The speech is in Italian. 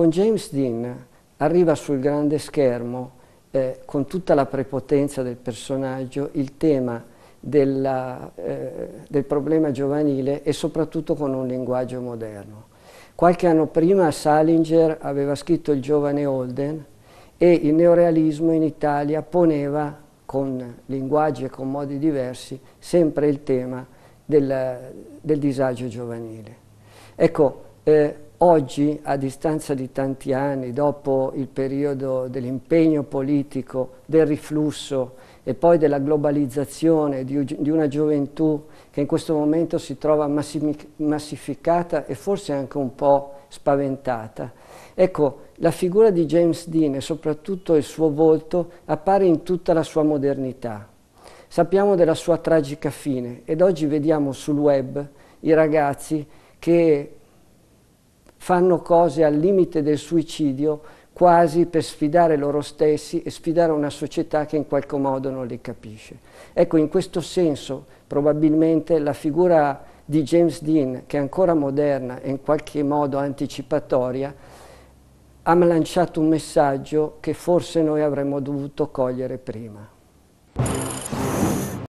con James Dean arriva sul grande schermo eh, con tutta la prepotenza del personaggio il tema della, eh, del problema giovanile e soprattutto con un linguaggio moderno. Qualche anno prima Salinger aveva scritto Il giovane Holden e il neorealismo in Italia poneva con linguaggi e con modi diversi sempre il tema del, del disagio giovanile. Ecco, eh, oggi, a distanza di tanti anni, dopo il periodo dell'impegno politico, del riflusso e poi della globalizzazione di, di una gioventù che in questo momento si trova massificata e forse anche un po' spaventata. Ecco, la figura di James Dean e soprattutto il suo volto appare in tutta la sua modernità. Sappiamo della sua tragica fine ed oggi vediamo sul web i ragazzi che fanno cose al limite del suicidio quasi per sfidare loro stessi e sfidare una società che in qualche modo non li capisce. Ecco, in questo senso probabilmente la figura di James Dean, che è ancora moderna e in qualche modo anticipatoria, ha lanciato un messaggio che forse noi avremmo dovuto cogliere prima.